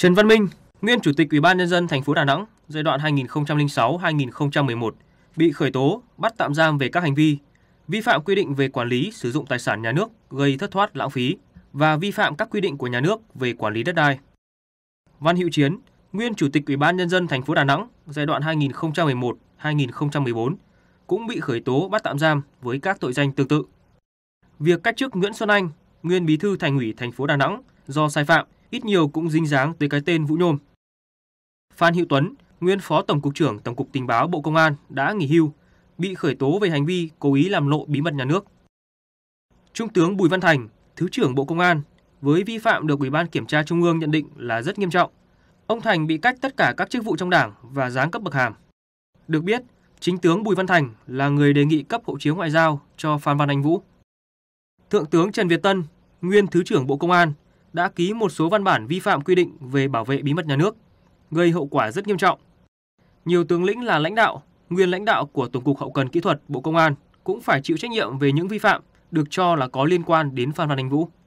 Trần Văn Minh, nguyên Chủ tịch Ủy ban nhân dân thành phố Đà Nẵng giai đoạn 2006-2011 bị khởi tố, bắt tạm giam về các hành vi vi phạm quy định về quản lý sử dụng tài sản nhà nước gây thất thoát lãng phí và vi phạm các quy định của nhà nước về quản lý đất đai. Văn Hữu Chiến, nguyên Chủ tịch Ủy ban nhân dân thành phố Đà Nẵng giai đoạn 2011-2014 cũng bị khởi tố bắt tạm giam với các tội danh tương tự. Việc cách chức Nguyễn Xuân Anh, nguyên Bí thư Thành ủy thành phố Đà Nẵng do sai phạm ít nhiều cũng dính dáng tới cái tên Vũ Nhôm. Phan Hữu Tuấn, nguyên Phó Tổng cục trưởng Tổng cục Tình báo Bộ Công an đã nghỉ hưu, bị khởi tố về hành vi cố ý làm lộ bí mật nhà nước. Trung tướng Bùi Văn Thành, Thứ trưởng Bộ Công an, với vi phạm được Ủy ban Kiểm tra Trung ương nhận định là rất nghiêm trọng. Ông Thành bị cách tất cả các chức vụ trong Đảng và giáng cấp bậc hàm. Được biết, chính tướng Bùi Văn Thành là người đề nghị cấp hộ chiếu ngoại giao cho Phan Văn Anh Vũ. Thượng tướng Trần Việt Tân, nguyên Thứ trưởng Bộ Công an, đã ký một số văn bản vi phạm quy định về bảo vệ bí mật nhà nước, gây hậu quả rất nghiêm trọng. Nhiều tướng lĩnh là lãnh đạo, nguyên lãnh đạo của Tổng cục Hậu cần Kỹ thuật Bộ Công an cũng phải chịu trách nhiệm về những vi phạm được cho là có liên quan đến Phan Văn Anh Vũ.